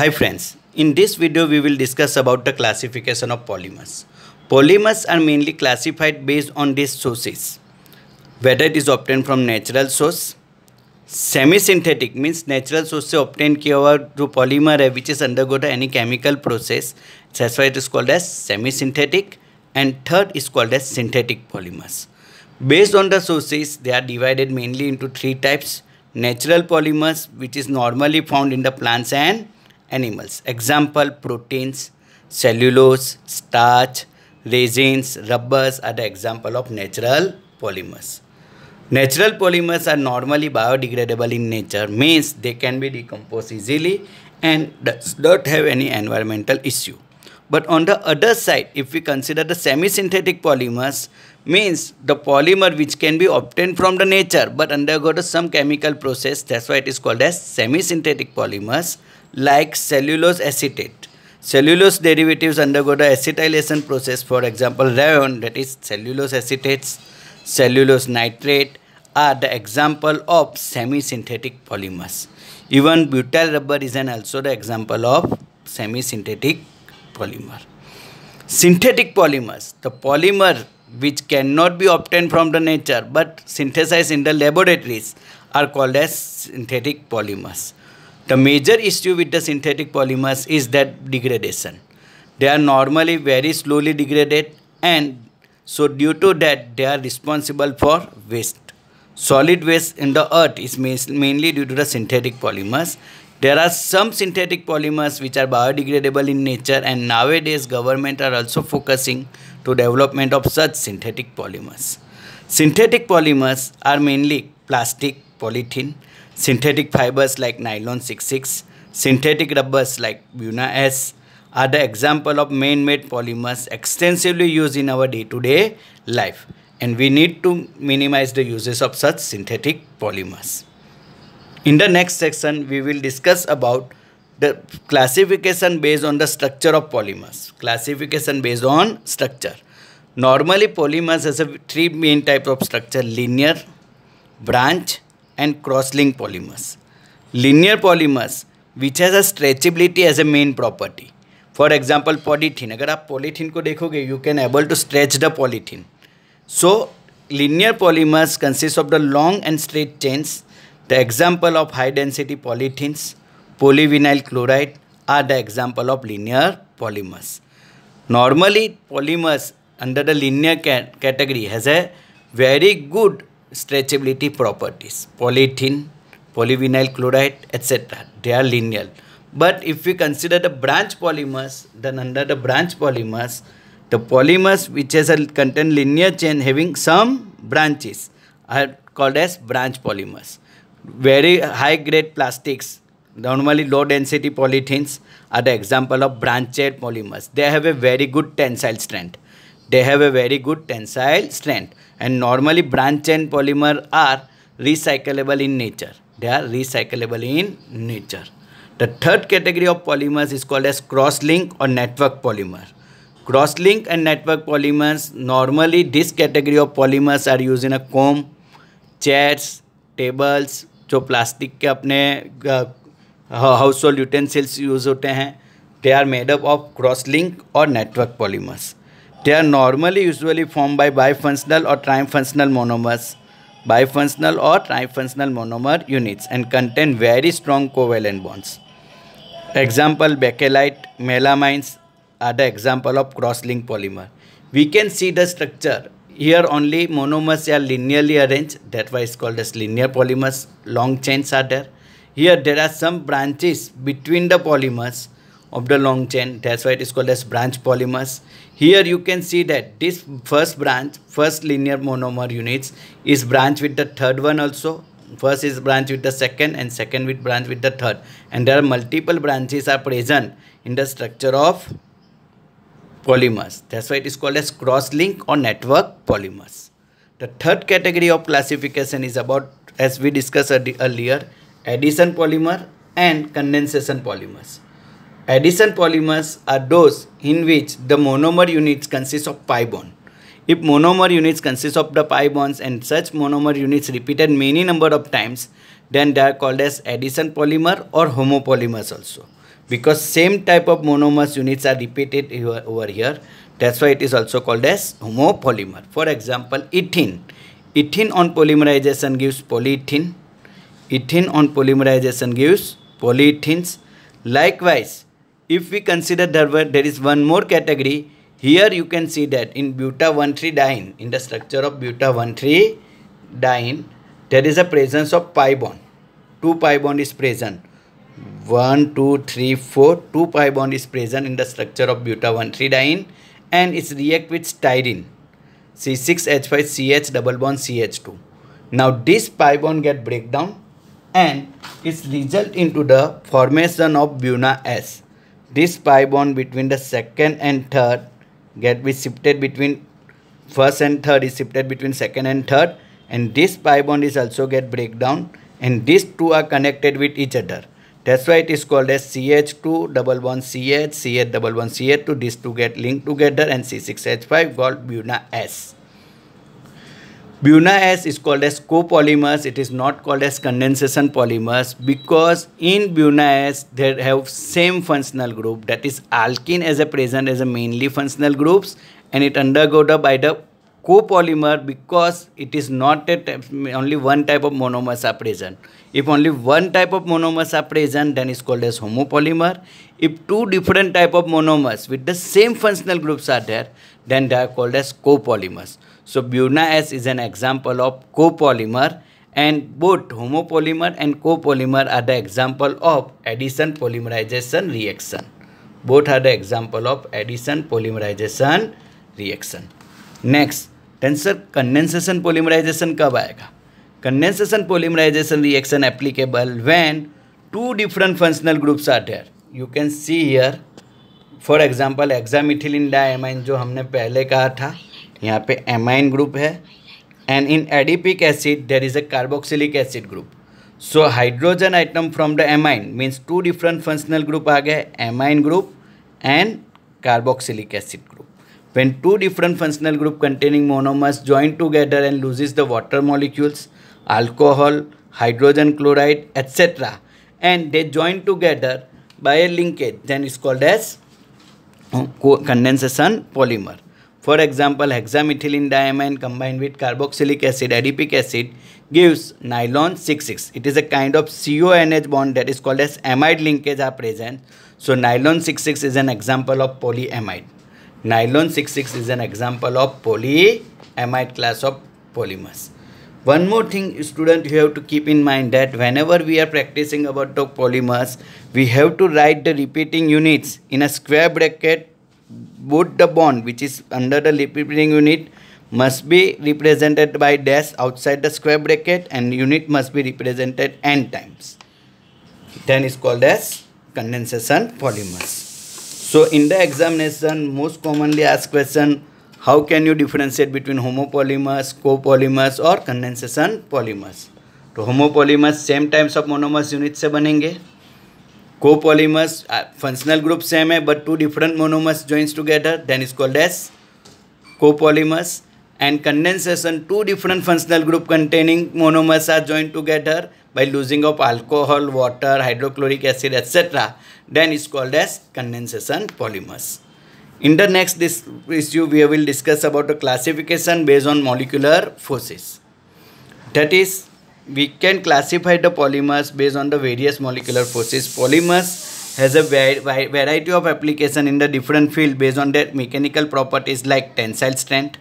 Hi friends, in this video we will discuss about the classification of polymers. Polymers are mainly classified based on these sources. Whether it is obtained from natural source, semi-synthetic means natural source से obtained किया हुआ जो polymer eh, which is undergone any chemical process. That's why it is called as semi-synthetic and third is called as synthetic polymers. Based on the sources, they are divided mainly into three types. Natural polymers which is normally found in the plants and animals. Example proteins, cellulose, starch, resins, rubbers are the example of natural polymers. Natural polymers are normally biodegradable in nature, means they can be decomposed easily and does not have any environmental issue. But on the other side, if we consider the semi-synthetic polymers, means the polymer which can be obtained from the nature but undergo some chemical process that's why it is called as semi-synthetic polymers like cellulose acetate cellulose derivatives undergo the acetylation process for example rayon that is cellulose acetates cellulose nitrate are the example of semi-synthetic polymers even butyl rubber is an also the example of semi-synthetic polymer synthetic polymers the polymer which cannot be obtained from the nature but synthesized in the laboratories are called as synthetic polymers. The major issue with the synthetic polymers is that degradation. They are normally very slowly degraded and so due to that they are responsible for waste. Solid waste in the earth is mainly due to the synthetic polymers there are some synthetic polymers which are biodegradable in nature and nowadays government are also focusing to development of such synthetic polymers. Synthetic polymers are mainly plastic, polythene, synthetic fibers like nylon 66, synthetic rubbers like Buna S are the example of man-made polymers extensively used in our day-to-day -day life and we need to minimize the uses of such synthetic polymers. In the next section, we will discuss about the classification based on the structure of polymers. Classification based on structure. Normally, polymers has a three main type of structure, linear, branch and cross link polymers. Linear polymers, which has a stretchability as a main property. for example polythene agar aap polythene ko dekhoge you can able to stretch the polythene so linear polymers consists of the long and straight chains The example of high density polythenes, polyvinyl chloride are the example of linear polymers. Normally polymers under the linear category has a very good stretchability properties. Polythene, polyvinyl chloride etc. They are linear. But if we consider the branch polymers, then under the branch polymers, the polymers which has a contain linear chain having some branches are called as branch polymers very high grade plastics normally low density polythenes are the example of branched polymers they have a very good tensile strength they have a very good tensile strength and normally branched polymer are recyclable in nature they are recyclable in nature the third category of polymers is called as cross-link or network polymer cross-link and network polymers normally this category of polymers are used in a comb chairs tables जो plastic के अपने household utensils use होते हैं they are made up of cross link और network polymers they are normally usually form by bifunctional और trifunctional monomers bifunctional और trifunctional monomer units and contain very strong covalent bonds example Bakelite melamines are the example of cross link polymer we can see the structure Here only monomers are linearly arranged. That why it's called as linear polymers. Long chains are there. Here there are some branches between the polymers of the long chain. That's why it is called as branch polymers. Here you can see that this first branch, first linear monomer units is branch with the third one also. First is branch with the second and second with branch with the third. And there are multiple branches are present in the structure of polymers. That's why it is called as cross-link or network polymers. The third category of classification is about, as we discussed earlier, addition polymer and condensation polymers. Addition polymers are those in which the monomer units consist of pi bond. If monomer units consist of the pi bonds and such monomer units repeated many number of times, then they are called as addition polymer or homopolymers also because same type of monomers units are repeated here, over here. That's why it is also called as homopolymer. For example, ethene. Ethene on polymerization gives polyethene. Ethene on polymerization gives polyethenes. Likewise, if we consider there, there is one more category, here you can see that in buta-1,3-diene, in the structure of buta-1,3-diene, there is a presence of pi bond. Two pi bond is present 1, 2, 3, 4. 2 pi bond is present in the structure of buta-1,3-diene and it react with styrene. C6H5CH double bond CH2. Now this pi bond get breakdown and it result into the formation of Buna S. This pi bond between the second and third get be shifted between first and third is shifted between second and third and this pi bond is also get breakdown and these two are connected with each other. That's why it is called as CH2 two double bond CH, CH double bond one CH2. These two get linked together and C6H5 called Buna S. Buna S is called as copolymers. It is not called as condensation polymers because in Buna S they have same functional group that is alkene as a present as a mainly functional groups and it undergo the by the copolymer because it is not a only one type of monomers are present. If only one type of monomers are present, then it's called as homopolymer. If two different type of monomers with the same functional groups are there, then they are called as copolymers. So Buna-S is an example of copolymer and both homopolymer and copolymer are the example of addition polymerization reaction. Both are the example of addition polymerization reaction. Next, टेंसर condensation polymerisation कब आएगा condensation polymerisation reaction applicable when two different functional groups are there you can see here for example hexamethylene diamine जो हमने पहले कहा था यहाँ पे एमाइन ग्रुप है and in adipic acid there is a carboxylic acid group so hydrogen item from the amine means two different functional group आ गए amine group and carboxylic acid group When two different functional group containing monomers join together and loses the water molecules, alcohol, hydrogen chloride, etc. And they join together by a linkage, then it's called as uh, condensation polymer. For example, hexamethylene diamine combined with carboxylic acid, adipic acid gives nylon 66. It is a kind of CONH bond that is called as amide linkage are present. So nylon 66 is an example of polyamide. Nylon 66 is an example of polyamide class of polymers. One more thing student you have to keep in mind that whenever we are practicing about the polymers, we have to write the repeating units in a square bracket both the bond which is under the repeating unit must be represented by dash outside the square bracket and unit must be represented n times. Then is called as condensation polymers. So in the examination most commonly आज question how can you differentiate between homopolymers copolymers और condensation polymers तो homopolymers same times of monomers unit से बनेंगे copolymers functional group same है but two different monomers joins together then is called as copolymers and condensation two different functional group containing monomers are joined together by losing of alcohol, water, hydrochloric acid etc. Then is called as condensation polymers. In the next issue we will discuss about the classification based on molecular forces. That is we can classify the polymers based on the various molecular forces. Polymers has a variety of application in the different field based on their mechanical properties like tensile strength,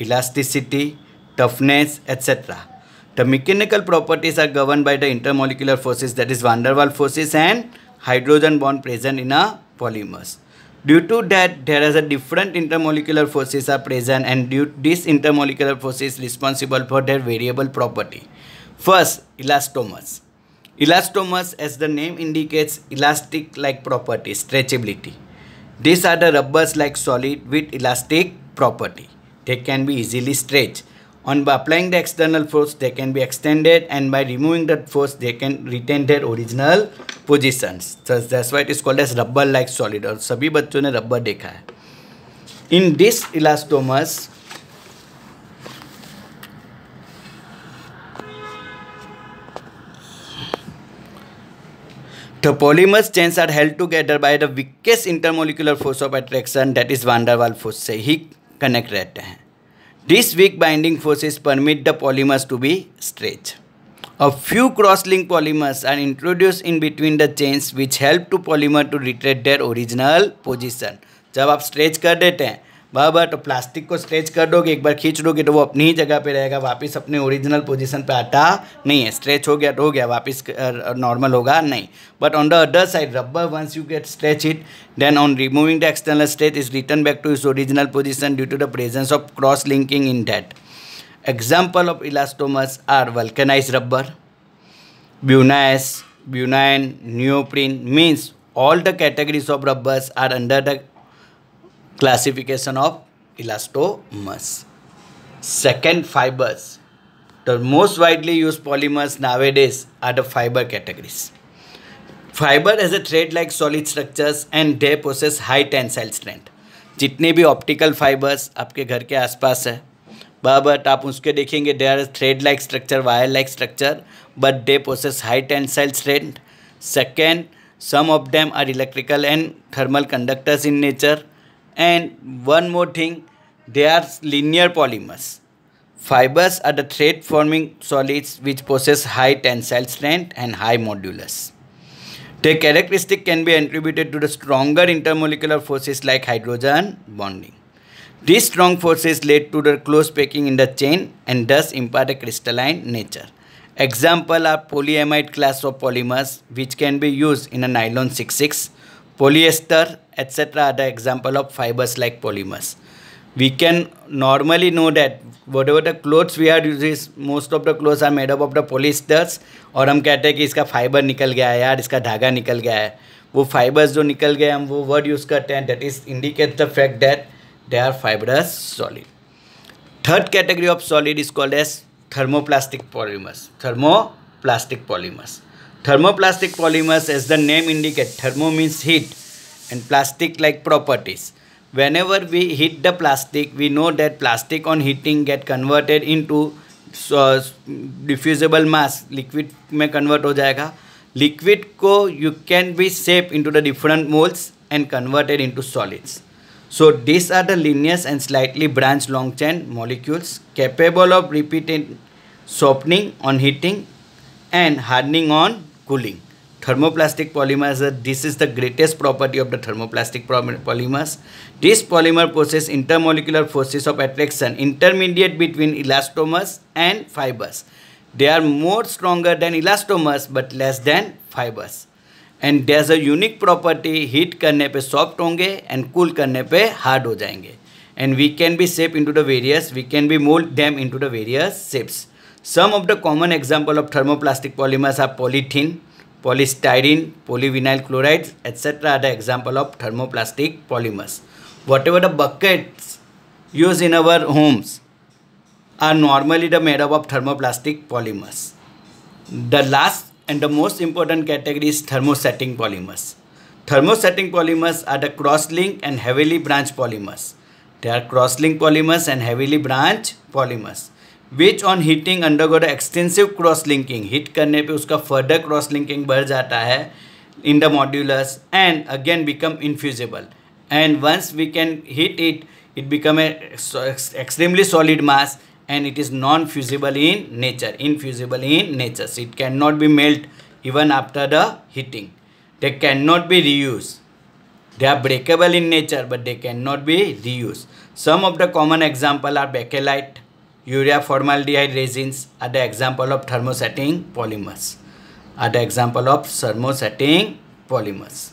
elasticity, toughness, etc. The mechanical properties are governed by the intermolecular forces that is van der Waals forces and hydrogen bond present in a polymers. Due to that, there is a different intermolecular forces are present and due this intermolecular force is responsible for their variable property. First, elastomers. Elastomers, as the name indicates, elastic-like property, stretchability. These are the rubbers like solid with elastic property they can be easily stretched. On by applying the external force, they can be extended and by removing that force, they can retain their original positions. So that's why it is called as rubber-like solid Or, सभी बच्चों ने rubber देखा है In this elastomers, The polymer's chains are held together by the weakest intermolecular force of attraction that is van der Waals force. He connect रहते हैं this weak binding forces permit the polymers to be stretch a few crosslinking polymers are introduce in between the chains which help to polymer to retract their original position जब आप stretch कर देते हैं बराबर तो plastic को stretch कर दोगे एक बार खींच दोगे तो वो अपनी ही जगह पे रहेगा वापस अपने ओरिजिनल पोजीशन पे आता नहीं है स्ट्रेच हो गया तो हो गया वापस नॉर्मल होगा नहीं but on the other side rubber once you get stretch it then on removing the external stretch is return back to is original position due to the presence of cross linking in that example of elastomers are vulcanise rubber buna S buna N neoprene means all the categories of rubbers are under the classification of elastomers second fibres the most widely use polymers nowadays are the fibre categories fibre as a thread like solid structures and they process high tensile strength जितने भी optical fibres आपके घर के आसपास है but आप उसके देखेंगे they are thread like structure wire like structure but they process high tensile strength second some of them are electrical and thermal conductors in nature And one more thing, they are linear polymers. Fibers are the thread forming solids which possess high tensile strength and high modulus. Their characteristic can be attributed to the stronger intermolecular forces like hydrogen bonding. These strong forces led to the close packing in the chain and thus impart a crystalline nature. Example are polyamide class of polymers which can be used in a nylon 66, polyester etc. are the example of fibers like polymers. We can normally know that whatever the clothes we are using, most of the clothes are made up of the polyesters और हम कहते हैं कि इसका fibre निकल गया है यार इसका धागा निकल गया है वो फाइबर्स जो निकल गए हम वो वर्ड यूज़ करते हैं that is indicate the fact that they are fibrous solid third category of solid is called as thermoplastic polymers thermoplastic polymers thermoplastic polymers as the name indicate thermo means heat and plastic like properties. Whenever we hit the plastic, we know that plastic on heating get converted into diffusible mass liquid में convert हो जाएगा liquid को you can be shape into the different moulds and converted into solids so this are the linear and slightly branch long chain molecules capable of repeated softening on heating and hardening on cooling thermoplastic polymers this is the greatest property of the thermoplastic polymers this polymer possess intermolecular forces of attraction intermediate between elastomers and fibers they are more stronger than elastomers but less than fibers and there's a unique property heat karne pe soft honge and cool karne pe hard ho jayenge and we can be shaped into the various we can be mold them into the various shapes some of the common example of thermoplastic polymers are polythene polystyrene, polyvinyl chlorides, etc. are the example of thermoplastic polymers. Whatever the buckets used in our homes are normally the made up of thermoplastic polymers. The last and the most important category is thermosetting polymers. Thermosetting polymers are the cross-linked and heavily branched polymers. They are cross-linked polymers and heavily branched polymers. Which on heating under undergoes extensive cross linking heat करने पर उसका further cross linking बढ़ जाता है in the molecules and again become infusible and once we can heat it it become a extremely solid mass and it is non fusible in nature infusible in nature it can not be melt even after the heating they can not be reuse they are breakable in nature but they can not be reuse some of the common example are bakelite Urea formaldehyde resins are the example of thermosetting polymers. Are the example of thermosetting polymers.